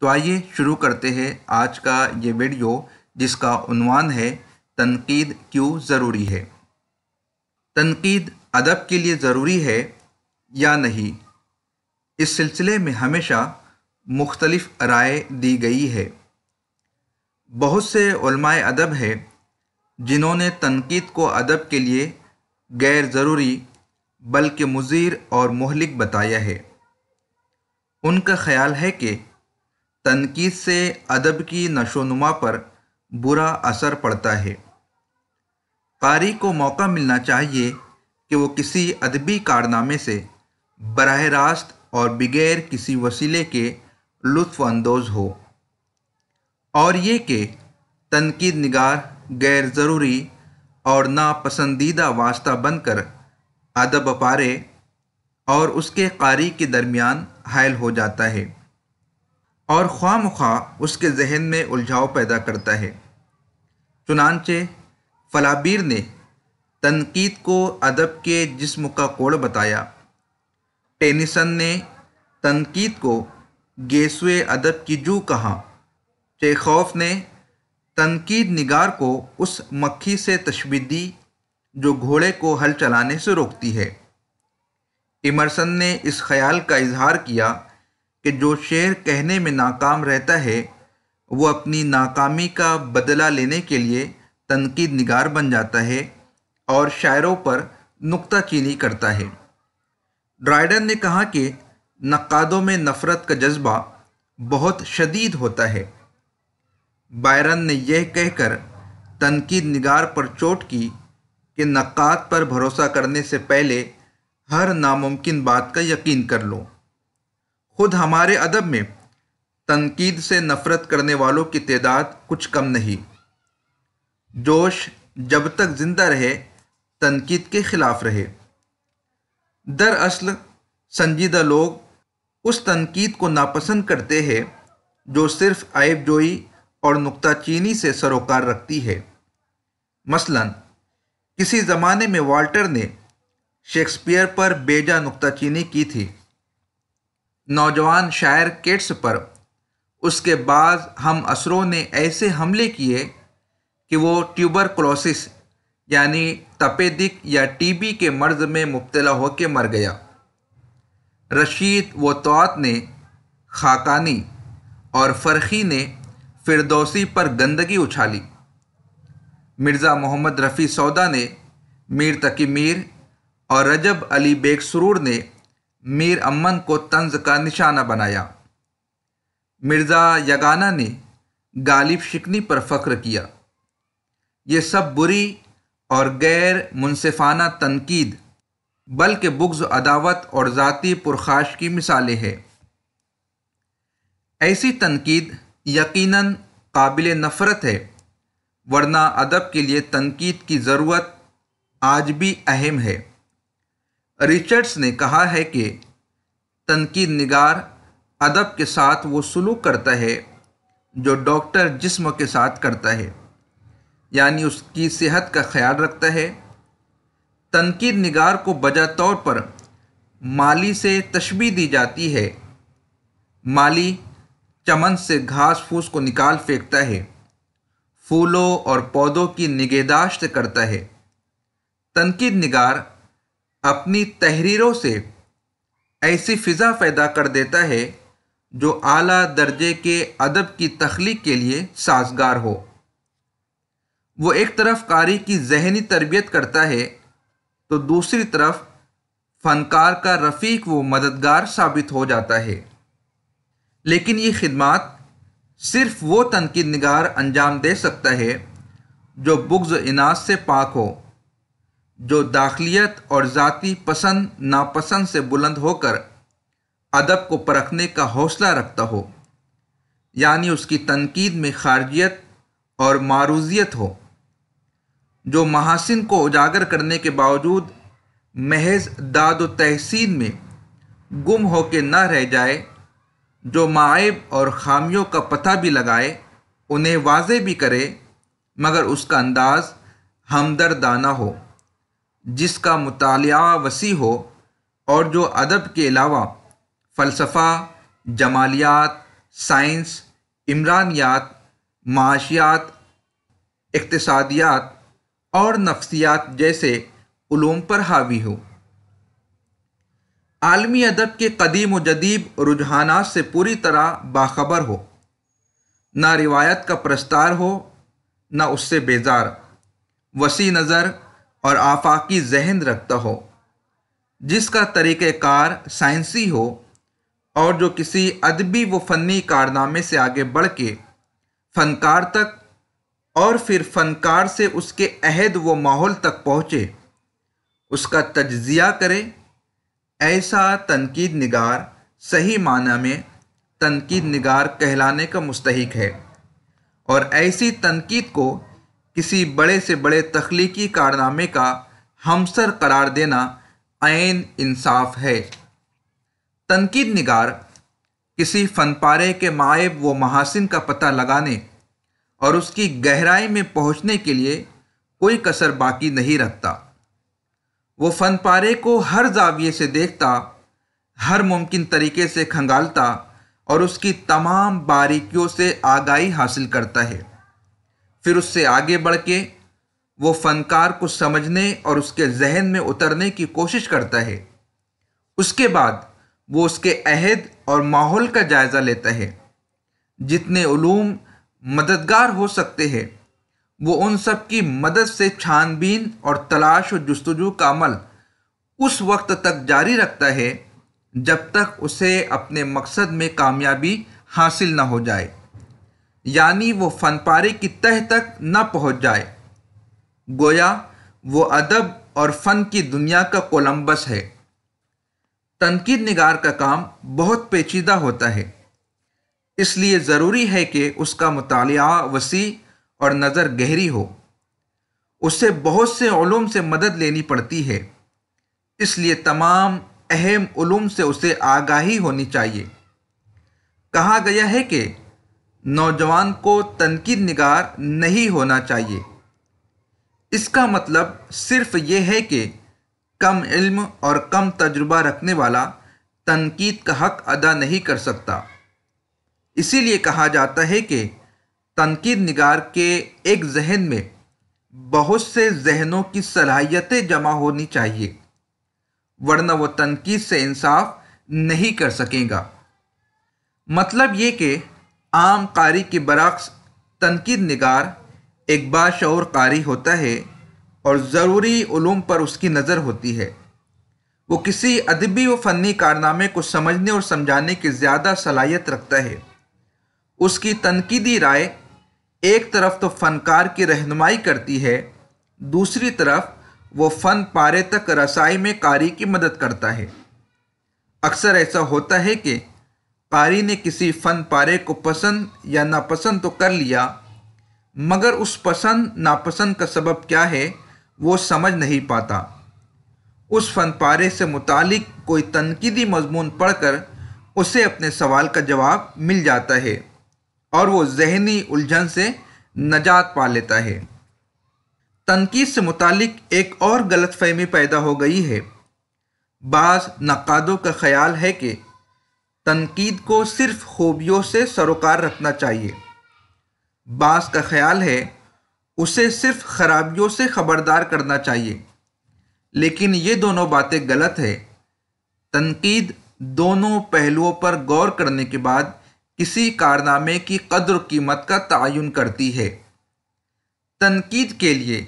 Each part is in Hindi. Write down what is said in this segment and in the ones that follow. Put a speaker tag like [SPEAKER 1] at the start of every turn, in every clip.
[SPEAKER 1] तो आइए शुरू करते हैं आज का ये वीडियो जिसका उनवान है तनकीद क्यों ज़रूरी है तनकीद अदब के लिए ज़रूरी है या नहीं इस सिलसिले में हमेशा मुख्तलफ़ राय दी गई है बहुत से अदब है जिन्होंने तनकीद को अदब के लिए गैर ज़रूरी बल्कि मुजीर और महलिक बताया है उनका ख्याल है कि तनकीद से अदब की नशोनुमा पर बुरा असर पड़ता है कारी को मौका मिलना चाहिए कि वो किसी अदबी कारनामे से बरह रास्त और बगैर किसी वसीले के लुफ़ानंदोज़ हो और ये कि तनकीद नगार गैर ज़रूरी और नापसंदीदा वास्ता बनकर अदब पारे और उसके कारी के दरमियान हायल हो जाता है और ख्वाम उसके जहन में उलझाव पैदा करता है चुनानचे फलाबीर ने तनकीद को अदब के जिस्म का कोड़ बताया टेनिसन ने तनकीद को गेसुए अदब की जू कहा चेखौफ ने तनकीद निगार को उस मक्खी से दी जो घोड़े को हल चलाने से रोकती है इमरसन ने इस ख्याल का इजहार किया कि जो शेर कहने में नाकाम रहता है वो अपनी नाकामी का बदला लेने के लिए तनकीद निगार बन जाता है और शायरों पर नुक्ता चीनी करता है ड्राइडन ने कहा कि नक़ादों में नफ़रत का जज्बा बहुत शदीद होता है बायरन ने यह कहकर तनकीद निगार पर चोट की कि नक़ाद पर भरोसा करने से पहले हर नामुमकिन बात का यकीन कर लो खुद हमारे अदब में तनकीद से नफ़रत करने वालों की तदाद कुछ कम नहीं जोश जब तक ज़िंदा रहे तनकीद के ख़िलाफ़ रहे दरअसल संजीदा लोग उस तनकीद को नापसंद करते हैं जो सिर्फ आयब जोई और नुकताचीनी से सरोकार रखती है मसलन किसी ज़माने में वाल्टर ने शेक्सपियर पर बेजा नुकताचीनी की थी नौजवान शायर किट्स पर उसके बाद हम असरों ने ऐसे हमले किए कि वो ट्यूबर क्लोसिस यानी तपेदिक या टीबी के मर्ज में मुबतला होकर मर गया रशीद व तोत ने खाकानी और फ़रखी ने फिरदौसी पर गंदगी उछाली मिर्ज़ा मोहम्मद रफ़ी सौदा ने मीर तकी मीर और रजब अली बेग सरूर ने मीर अमन को तंज का निशाना बनाया मिर्ज़ा यगाना ने गालिब शिकनी पर फ़ख्र किया ये सब बुरी और गैर मुनफाना तनकीद बल्कि बुग्ज़ अदावत और ज़ाती पुरखाश की मिसालें हैं ऐसी तनकीद यकीनन काबिल नफ़रत है वरना अदब के लिए तनकीद की ज़रूरत आज भी अहम है रिचर्ड्स ने कहा है कि तनकीद निगार अदब के साथ वो सलूक करता है जो डॉक्टर जिस्म के साथ करता है यानी उसकी सेहत का ख्याल रखता है तनकीद निगार को बजा तौर पर माली से तशबी दी जाती है माली चमन से घास फूस को निकाल फेंकता है फूलों और पौधों की निगहदाश्त करता है तनकीद निगार अपनी तहरीरों से ऐसी फ़िज़ा पैदा कर देता है जो आला दर्जे के अदब की तख्लीक के लिए साजगार हो वो एक तरफ कारी की जहनी तरबियत करता है तो दूसरी तरफ फनकार का रफ़ीक व मददगार साबित हो जाता है लेकिन ये खिदमत सिर्फ वो तनकीद नगार अंजाम दे सकता है जो बुग्ज़ इनास से पाक हो जो दाखिलियत और ज़ाति पसंद नापसंद से बुलंद होकर अदब को परखने का हौसला रखता हो यानी उसकी तनकीद में खारजियत और मारूजियत हो जो महासिन को उजागर करने के बावजूद महज दाद तहसीन में गुम हो के न रह जाए जो मायब और खामियों का पता भी लगाए उन्हें वाजे भी करे मगर उसका अंदाज़ हमदर्दाना हो जिसका मुताल वसी हो और जो अदब के अलावा फ़लसफ़ा जमालियात साइंस इमरानियात माशियात इकतसादियात और नफ्सियात जैसे ूम पर हावी हो आलमी अदब के कदीम व जदीब रुझाना से पूरी तरह बाखबर हो ना रिवायत का प्रस्तार हो ना उससे बेजार वसी नज़र और आफाकी जहन रखता हो जिसका तरीक़ार साइंसी हो और जो किसी अदबी व फ़नी कारनामे से आगे बढ़ के फ़नकार तक और फिर फ़नकार से उसके अहद व माहौल तक पहुँचे उसका तजिया करे ऐसा तनकीद नगार सही माना में तनकीद नगार कहलाने का मुस्तक है और ऐसी तनकीद को किसी बड़े से बड़े तख्लीकी कारनामे का हमसर करार देना आन इंसाफ है तनकीद निगार किसी फनपारे के मायब व महासिन का पता लगाने और उसकी गहराई में पहुंचने के लिए कोई कसर बाकी नहीं रखता वो फनपारे को हर जाविये से देखता हर मुमकिन तरीके से खंगालता और उसकी तमाम बारीकियों से आगाही हासिल करता है फिर उससे आगे बढ़ के वो फ़नकार को समझने और उसके जहन में उतरने की कोशिश करता है उसके बाद वो उसके अहद और माहौल का जायज़ा लेता है जितने ूम मददगार हो सकते हैं वो उन सब की मदद से छानबीन और तलाश और जस्तजू का अमल उस वक्त तक जारी रखता है जब तक उसे अपने मकसद में कामयाबी हासिल न हो जाए यानी वो फनपारे की तह तक न पहुंच जाए गोया वो अदब और फ़न की दुनिया का कोलंबस है तनकीद निगार का काम बहुत पेचीदा होता है इसलिए ज़रूरी है कि उसका मताल वसी और नज़र गहरी हो उससे बहुत से ूम से मदद लेनी पड़ती है इसलिए तमाम अहम ूम से उसे आगाही होनी चाहिए कहा गया है कि नौजवान को तनकीद निगार नहीं होना चाहिए इसका मतलब सिर्फ ये है कि कम इल्म और कम तजुर्बा रखने वाला तनकीद का हक अदा नहीं कर सकता इसीलिए कहा जाता है कि तनकीद निगार के एक जहन में बहुत से जहनों की सलाहियतें जमा होनी चाहिए वरना वो तनकीद से इंसाफ नहीं कर सकेगा मतलब ये कि आम कारी के बरक्स तनकीद नगार एक बाशर कारी होता है और ज़रूरी ूम पर उसकी नज़र होती है वो किसी अदबी व फ़नी कारनामे को समझने और समझाने की ज़्यादा सलाहियत रखता है उसकी तनकीदी राय एक तरफ तो फ़नकार की रहनमाई करती है दूसरी तरफ वो फ़न पारे तक रसाई में कारी की मदद करता है अक्सर ऐसा होता है कि पारी ने किसी फन पारे को पसंद या नापसंद तो कर लिया मगर उस पसंद नापसंद का सबब क्या है वो समझ नहीं पाता उस फन पारे से मुतालिक कोई तनकीदी मजमून पढ़कर उसे अपने सवाल का जवाब मिल जाता है और वो जहनी उलझन से नजात पा लेता है तनकीद से मुतालिक एक और गलत फहमी पैदा हो गई है बाज़ नक़ादों का ख्याल है कि तनकीद को सिर्फ खूबियों से सरोकार रखना चाहिए बास का ख्याल है उसे सिर्फ खराबियों से खबरदार करना चाहिए लेकिन ये दोनों बातें गलत है तनकीद दोनों पहलुओं पर गौर करने के बाद किसी कारनामे की कदर कीमत का तयन करती है तनकीद के लिए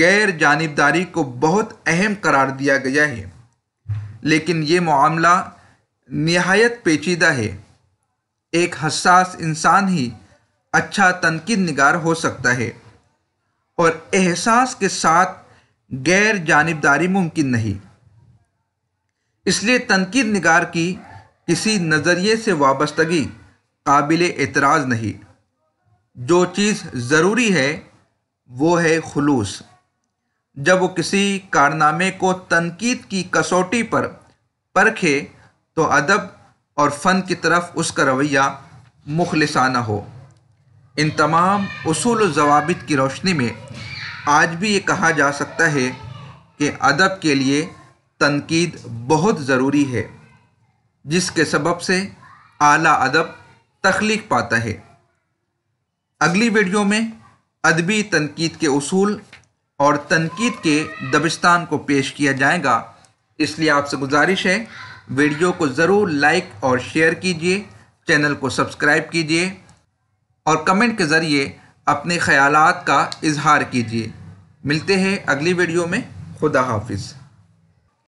[SPEAKER 1] गैर जानबदारी को बहुत अहम करार दिया गया है लेकिन ये मामला नहायत पेचीदा है एक हसास इंसान ही अच्छा तनकीद निगार हो सकता है और एहसास के साथ गैर जानबदारी मुमकिन नहीं इसलिए तनकीद निगार की किसी नज़रिए से वाबस्तगी काबिल एतराज़ नहीं जो चीज़ ज़रूरी है वो है खलूस जब वो किसी कारनामे को तनकीद की कसौटी पर परखे तो अदब और फ़न की तरफ उसका रवैया मुखलसाना हो इन तमाम असूल जवाबित की रोशनी में आज भी ये कहा जा सकता है कि अदब के लिए तनकीद बहुत ज़रूरी है जिसके सबब से आला अदब तख्लीक पाता है अगली वीडियो में अदबी तनकीद के असूल और तनकीद के दबिस्तान को पेश किया जाएगा इसलिए आपसे गुजारिश है वीडियो को ज़रूर लाइक और शेयर कीजिए चैनल को सब्सक्राइब कीजिए और कमेंट के ज़रिए अपने ख्याल का इजहार कीजिए मिलते हैं अगली वीडियो में खुदा हाफिज़